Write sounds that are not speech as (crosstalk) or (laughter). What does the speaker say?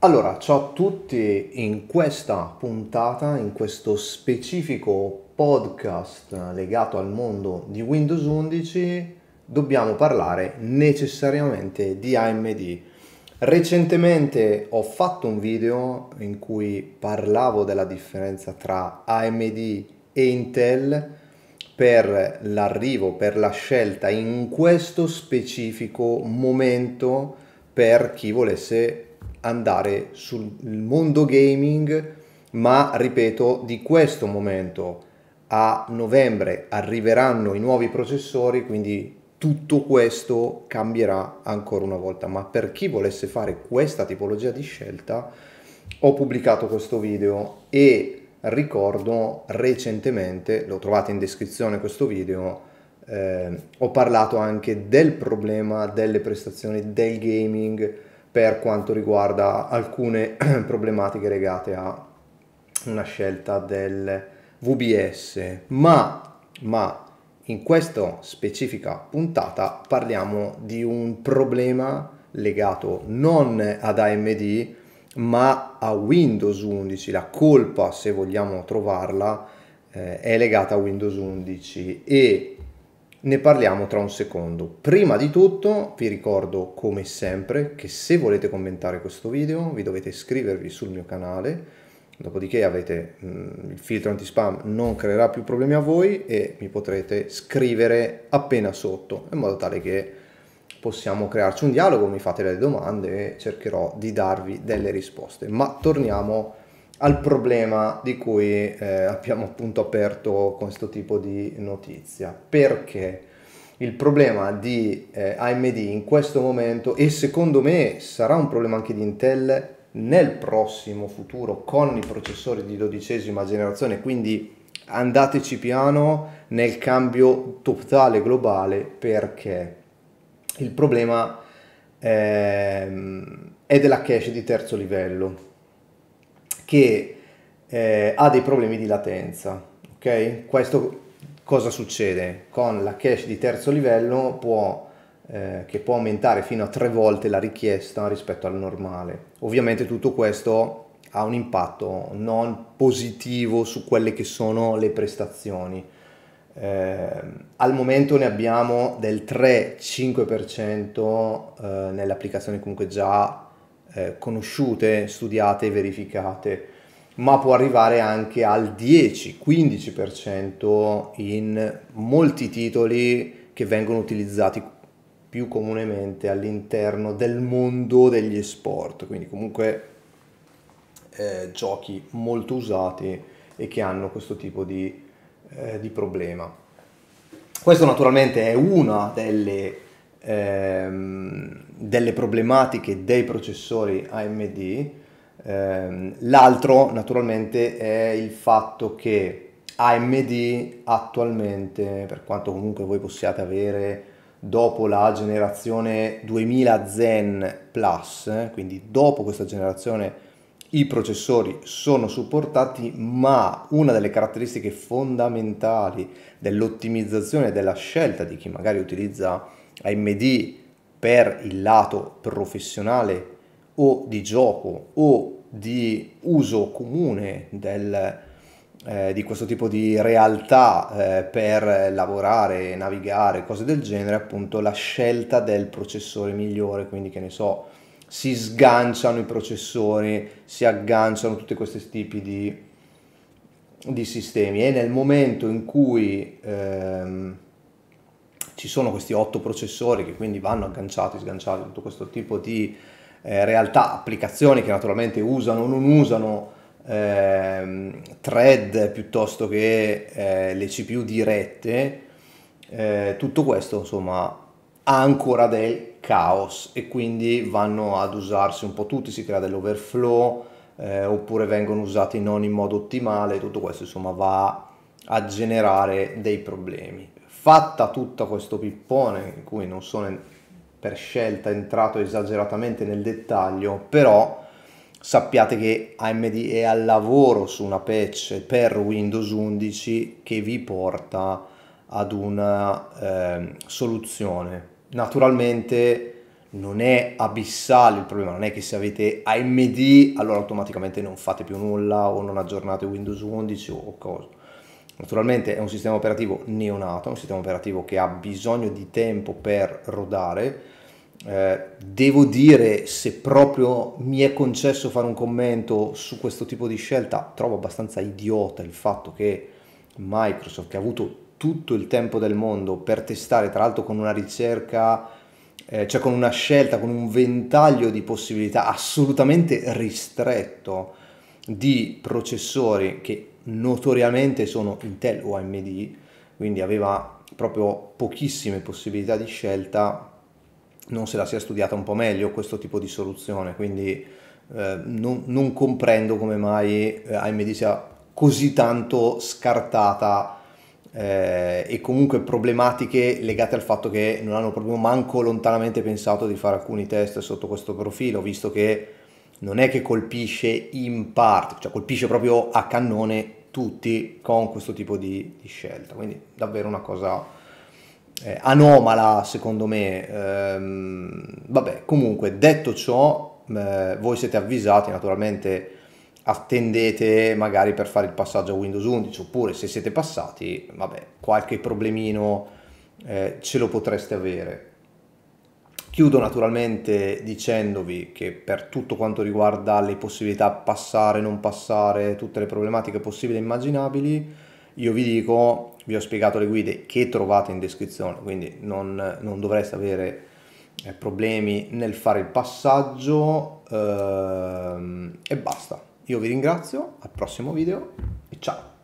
Allora, ciao a tutti, in questa puntata, in questo specifico podcast legato al mondo di Windows 11, dobbiamo parlare necessariamente di AMD. Recentemente ho fatto un video in cui parlavo della differenza tra AMD e Intel per l'arrivo, per la scelta in questo specifico momento per chi volesse andare sul mondo gaming, ma ripeto, di questo momento a novembre arriveranno i nuovi processori, quindi tutto questo cambierà ancora una volta, ma per chi volesse fare questa tipologia di scelta ho pubblicato questo video e ricordo recentemente, lo trovate in descrizione questo video, eh, ho parlato anche del problema delle prestazioni del gaming, per quanto riguarda alcune (clears throat) problematiche legate a una scelta del VBS, ma, ma in questa specifica puntata parliamo di un problema legato non ad AMD ma a Windows 11. La colpa, se vogliamo trovarla, eh, è legata a Windows 11 e ne parliamo tra un secondo. Prima di tutto vi ricordo come sempre che se volete commentare questo video vi dovete iscrivervi sul mio canale dopodiché avete mh, mm, il filtro anti-spam non creerà più problemi a voi e mi potrete scrivere appena sotto in modo tale che possiamo crearci un dialogo, mi fate delle domande e cercherò di darvi delle risposte. Ma torniamo al problema di cui eh, abbiamo appunto aperto con questo tipo di notizia. Perché il problema di eh, AMD in questo momento, e secondo me sarà un problema anche di Intel nel prossimo futuro con i processori di dodicesima generazione, quindi andateci piano nel cambio totale globale perché il problema ehm, è della cache di terzo livello che eh, ha dei problemi di latenza. Ok? Questo cosa succede? Con la cache di terzo livello può, eh, che può aumentare fino a tre volte la richiesta rispetto al normale. Ovviamente tutto questo ha un impatto non positivo su quelle che sono le prestazioni. Eh, al momento ne abbiamo del 3-5% eh, nelle comunque già eh, conosciute, studiate, verificate, ma può arrivare anche al 10-15% in molti titoli che vengono utilizzati più comunemente all'interno del mondo degli sport, quindi comunque eh, giochi molto usati e che hanno questo tipo di, eh, di problema. Questo naturalmente è una delle ehm, delle problematiche dei processori AMD, ehm, l'altro naturalmente è il fatto che AMD attualmente, per quanto comunque voi possiate avere dopo la generazione 2000 Zen Plus, eh, quindi dopo questa generazione i processori sono supportati, ma una delle caratteristiche fondamentali dell'ottimizzazione della scelta di chi magari utilizza AMD per il lato professionale o di gioco o di uso comune del, eh, di questo tipo di realtà eh, per lavorare, navigare, cose del genere, appunto la scelta del processore migliore, quindi che ne so, si sganciano i processori, si agganciano tutti questi tipi di, di sistemi e nel momento in cui... Ehm, ci sono questi otto processori che quindi vanno agganciati, sganciati, tutto questo tipo di eh, realtà, applicazioni che naturalmente usano o non usano ehm, thread piuttosto che eh, le CPU dirette, eh, tutto questo insomma ha ancora del caos e quindi vanno ad usarsi un po' tutti, si crea dell'overflow eh, oppure vengono usati non in modo ottimale, tutto questo insomma va a generare dei problemi fatta tutto questo pippone, in cui non sono per scelta entrato esageratamente nel dettaglio, però sappiate che AMD è al lavoro su una patch per Windows 11 che vi porta ad una eh, soluzione. Naturalmente non è abissale il problema, non è che se avete AMD allora automaticamente non fate più nulla o non aggiornate Windows 11 o cosa. Naturalmente è un sistema operativo neonato, un sistema operativo che ha bisogno di tempo per rodare. Eh, devo dire, se proprio mi è concesso fare un commento su questo tipo di scelta, trovo abbastanza idiota il fatto che Microsoft, che ha avuto tutto il tempo del mondo per testare, tra l'altro con una ricerca, eh, cioè con una scelta, con un ventaglio di possibilità assolutamente ristretto di processori che notoriamente sono Intel o AMD, quindi aveva proprio pochissime possibilità di scelta, non se la sia studiata un po' meglio questo tipo di soluzione, quindi eh, non, non, comprendo come mai eh, AMD sia così tanto scartata eh, e comunque problematiche legate al fatto che non hanno proprio manco lontanamente pensato di fare alcuni test sotto questo profilo, visto che non è che colpisce in parte, cioè colpisce proprio a cannone tutti con questo tipo di, di scelta. Quindi davvero una cosa eh, anomala secondo me. Ehm, vabbè, comunque detto ciò, eh, voi siete avvisati naturalmente attendete magari per fare il passaggio a Windows 11 oppure se siete passati, vabbè, qualche problemino eh, ce lo potreste avere Chiudo naturalmente dicendovi che per tutto quanto riguarda le possibilità passare, non passare, tutte le problematiche possibili e immaginabili, io vi dico, vi ho spiegato le guide che trovate in descrizione, quindi non, non dovreste avere eh, problemi nel fare il passaggio ehm, e basta. Io vi ringrazio, al prossimo video e ciao!